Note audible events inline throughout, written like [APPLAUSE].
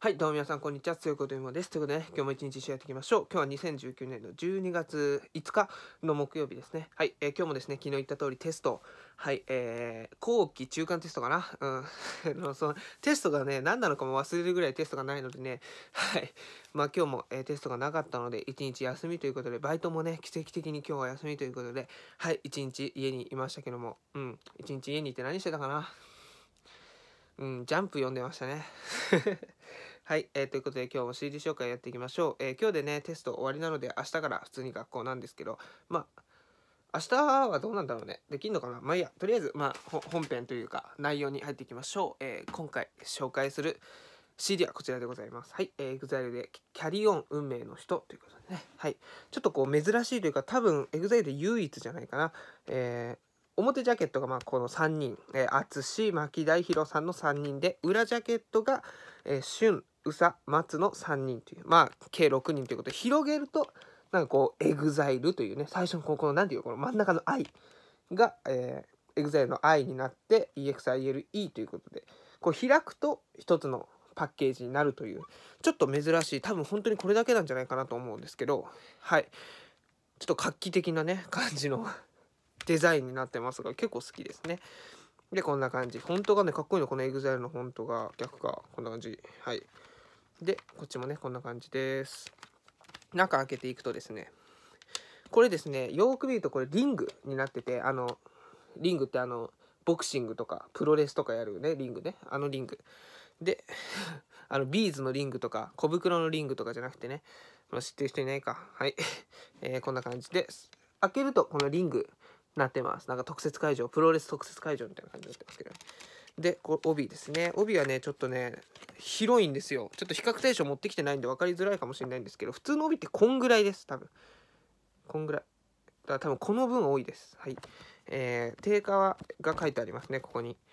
はい、どうも皆さん、こんにちは。強いことゆもです。ということで、ね、今日も一日一緒やっていきましょう。今日は2019年の12月5日の木曜日ですね。はい、えー、今日もですね、昨日言った通りテスト、はい、えー、後期中間テストかな。うん、[LAUGHS] そのテストがね、何なのかも忘れるぐらいテストがないのでね、はい、まあ今日も、えー、テストがなかったので、一日休みということで、バイトもね、奇跡的に今日は休みということで、はい、一日家にいましたけども、うん、一日家にいて何してたかな。うん、ジャンプ読んでましたね。はい、えー、ということで今日も CD 紹介やっていきましょう。えー、今日でね、テスト終わりなので、明日から普通に学校なんですけど、まあ、明日はどうなんだろうね。できんのかなまあいいや、とりあえず、まあ、本編というか、内容に入っていきましょう。えー、今回紹介する CD はこちらでございます。はい、えー、EXILE でキャリオン運命の人ということでね。はい、ちょっとこう珍しいというか、多分 EXILE で唯一じゃないかな。えー、表ジャケットがまあこの3人、えー、淳牧大弘さんの3人で裏ジャケットが、えー、宇佐松の3人というまあ計6人ということで広げるとなんかこうエグザイルというね最初のこの何て言うこの真ん中の I が、えー、エグザイルの I になって EXILE ということでこう開くと一つのパッケージになるというちょっと珍しい多分本当にこれだけなんじゃないかなと思うんですけどはいちょっと画期的なね感じの [LAUGHS] デザインになってますが結構好きですね。でこんな感じ。本当がねかっこいいのこの EXILE のフォントが逆かこんな感じ。はい。で、こっちもね、こんな感じです。中開けていくとですね、これですね、よーく見るとこれリングになってて、あの、リングってあの、ボクシングとか、プロレスとかやるね、リングね、あのリング。で、[LAUGHS] あの、ビーズのリングとか、小袋のリングとかじゃなくてね、まあ、知ってる人いないか。はい。[LAUGHS] えー、こんな感じです。開けると、このリングなってます。なんか特設会場、プロレス特設会場みたいな感じになってますけど。で、こ帯ですね。帯はね、ちょっとね、広いんですよちょっと比較対象持ってきてないんで分かりづらいかもしれないんですけど普通の帯ってこんぐらいです多分こんぐらいだから多分この分多いですはいえー、定価が書いてありますねここに [LAUGHS]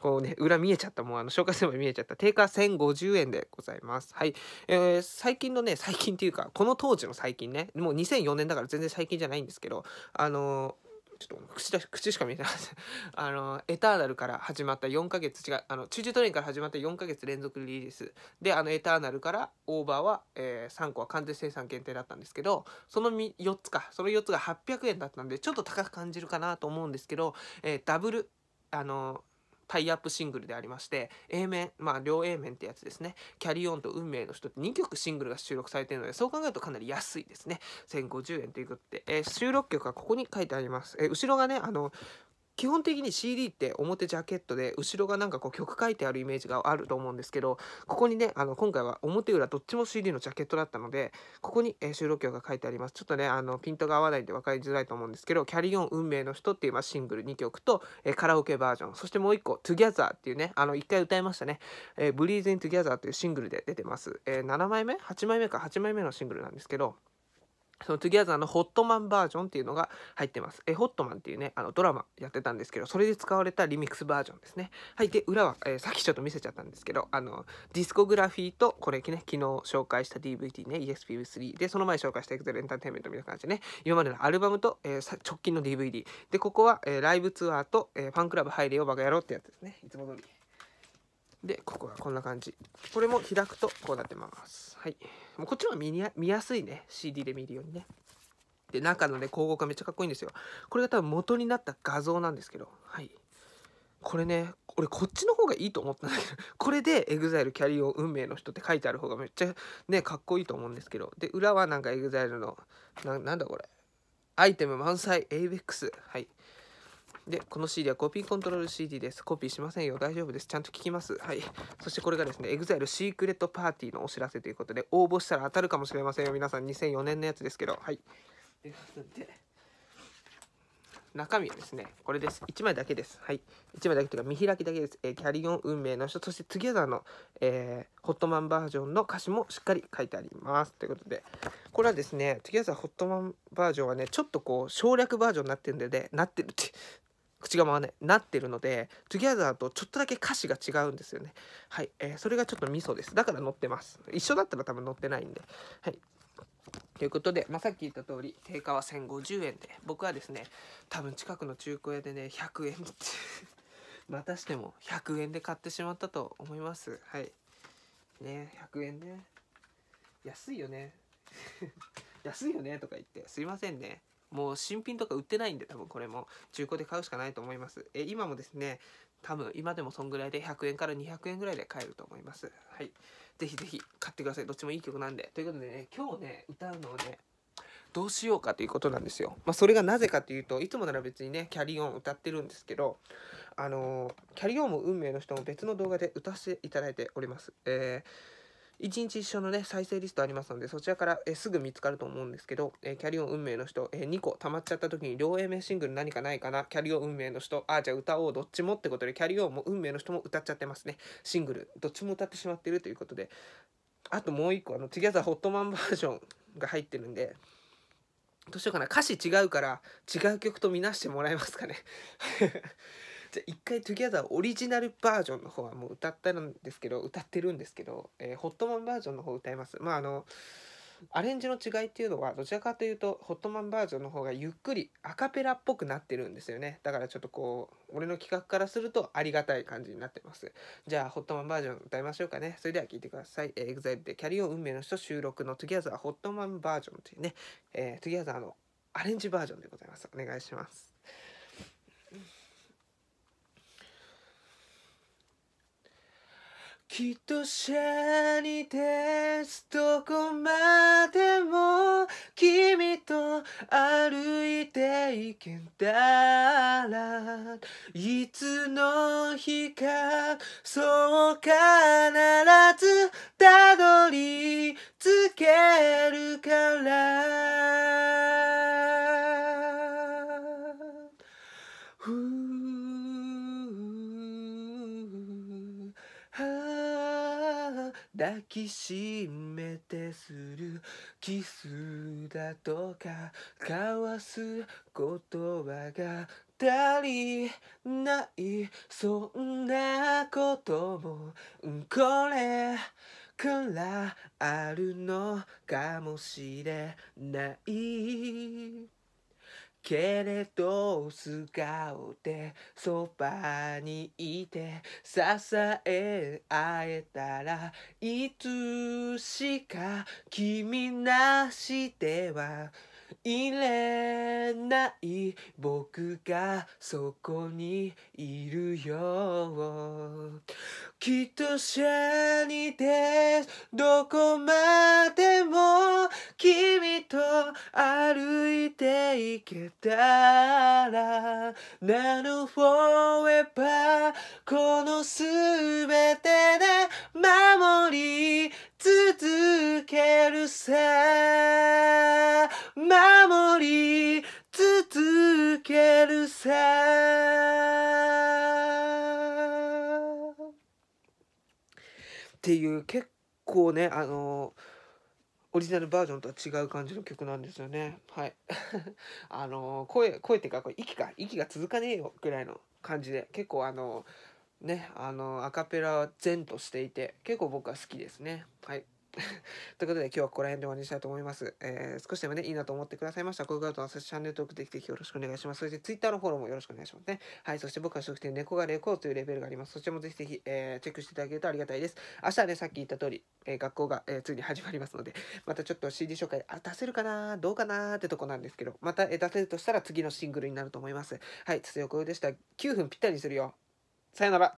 こうね、裏見えちゃった。もうあの、紹介すれば見えちゃった。定価1050円でございます。はい。えー、最近のね、最近っていうか、この当時の最近ね、もう2004年だから全然最近じゃないんですけど、あのーちょっと口だ口しか見えない [LAUGHS] あのエターナルから始まった4ヶ月違うあのチュージュトレインから始まった4ヶ月連続リリースであのエターナルからオーバーは、えー、3個は完全生産限定だったんですけどその4つかその4つが800円だったんでちょっと高く感じるかなと思うんですけど、えー、ダブルあのタイアップシングルでありまして A 面まあ両 A 面ってやつですねキャリーオンと運命の人って2曲シングルが収録されているのでそう考えるとかなり安いですね1050円ということで、えー、収録曲はここに書いてあります、えー、後ろがねあの基本的に CD って表ジャケットで後ろがなんかこう曲書いてあるイメージがあると思うんですけどここにねあの今回は表裏どっちも CD のジャケットだったのでここに、え収録曲が書いてありますちょっとねあのピントが合わないんで分かりづらいと思うんですけど「キャリオン運命の人」っていう、シングル2曲と、えカラオケバージョンそしてもう1個「Together」っていうねあの1回歌いましたね「え Breathing Together」というシングルで出てます、え7枚目8枚目か8枚目のシングルなんですけどその Together のホットマンバージョンっていうのが入ってます。え、ホットマンっていうね、あのドラマやってたんですけど、それで使われたリミックスバージョンですね。はい。で、裏は、えー、さっきちょっと見せちゃったんですけど、あの、ディスコグラフィーと、これね、昨日紹介した DVD ね、ESPV3 で、その前紹介したエクゼルエンターテインメントみたいな感じでね、今までのアルバムと、えー、直近の DVD。で、ここは、えー、ライブツアーと、えファンクラブ入れよ、バカ野郎ってやつですね。いつも通り。で、ここがこんな感じ。これも開くとこうなってます。はい。もうこっちは見見やすいね。CD で見るようにね。で、中のね、広告がめっちゃかっこいいんですよ。これが多分元になった画像なんですけど、はい。これね、俺こっちの方がいいと思ったんだけど、[LAUGHS] これで EXILE キャリオン運命の人って書いてある方がめっちゃね、かっこいいと思うんですけど、で、裏はなんか EXILE の、ななんだこれ。アイテム満載、ABEX。はい。で、この CD はコピーコントロール CD です。コピーしませんよ。大丈夫です。ちゃんと聞きます。はい。そしてこれがですね、EXILE シークレットパーティーのお知らせということで、応募したら当たるかもしれませんよ。皆さん、2004年のやつですけど。はい。ということで、中身はですね、これです。1枚だけです。はい。1枚だけというか、見開きだけです。えー、キャリオン運命の人、そして次はあの、えー、ホットマンバージョンの歌詞もしっかり書いてあります。ということで、これはですね、次はギホットマンバージョンはね、ちょっとこう、省略バージョンになってるんで、ね、なってるって、口が回らないなってるので Together とちょっとだけ歌詞が違うんですよねはい、えー、それがちょっとミソですだから載ってます一緒だったら多分載ってないんではいということで、まあ、さっき言った通り定価は1050円で僕はですね多分近くの中古屋でね100円 [LAUGHS] またしても100円で買ってしまったと思いますはいね100円ね安いよね [LAUGHS] 安いよねとか言ってすいませんねもう新品とか売ってないんで多分これも中古で買うしかないと思います。え今もですね多分今でもそんぐらいで100円から200円ぐらいで買えると思います。はい。ぜひぜひ買ってください。どっちもいい曲なんで。ということでね、今日ね、歌うのをね、どうしようかということなんですよ。まあ、それがなぜかというと、いつもなら別にね、キャリーオン歌ってるんですけど、あのー、キャリーオンも運命の人も別の動画で歌わせていただいております。えー1日一緒のね、再生リストありますので、そちらから、えすぐ見つかると思うんですけど、えキャリオン運命の人、え2個溜まっちゃった時に、両 A 面シングル何かないかな、キャリオン運命の人、あ、じゃあ歌おう、どっちもってことで、キャリオンも運命の人も歌っちゃってますね。シングル、どっちも歌ってしまってるということで、あともう1個、あの、次はザホットマンバージョンが入ってるんで、どうしようかな歌詞違うから違う曲と見なしてもらえますかねじゃ一回「Together」オリジナルバージョンの方はもう歌ったんですけど歌ってるんですけど、えー、ホットマンバージョンの方歌いますまああのアレンジの違いっていうのはどちらかというとホットマンバージョンの方がゆっくりアカペラっぽくなってるんですよねだからちょっとこう俺の企画からするとありがたい感じになってますじゃあホットマンバージョン歌いましょうかねそれでは聴いてください、え EXILE で「キャリオン運命の人」収録の「Together ホットマンバージョン」というね、えー、Together のアレンジバージョンでございますお願いします人車に立すどこまでも君と歩いていけたらいつの日かそう必ずたどり着けるから抱きしめてするキスだとか交わす言葉が足りないそんなこともこれからあるのかもしれないけれど素顔でそばにいて支え合えたらいつしか君なしではいれない僕がそこにいるよきっとシャニですどこまでも君と会行けたらなる forever このすべてで守り続けるさ守り続けるさっていう結構ねあのーオリジナルバージョンとは違う感じの曲なんですよね。はい。[LAUGHS] あの声、声っていうか、これ息か、息が続かねえよぐらいの感じで、結構あのね、あのアカペラは善としていて、結構僕は好きですね。はい。[LAUGHS] ということで今日はここら辺で終わりにしたいと思います。えー、少しでもね、いいなと思ってくださいましたら、コグアウトのチャンネル登録できてよろしくお願いします。そして Twitter のフォローもよろしくお願いしますね。はい、そして僕は食店猫がレコーというレベルがあります。そちらもぜひぜひ、えー、チェックしていただけるとありがたいです。明日はね、さっき言った通り、えー、学校が、えー、ついに始まりますので、またちょっと CD 紹介、あ、出せるかなどうかなってとこなんですけど、また、えー、出せるとしたら次のシングルになると思います。はい、筒横でした。9分ぴったりするよ。さよなら。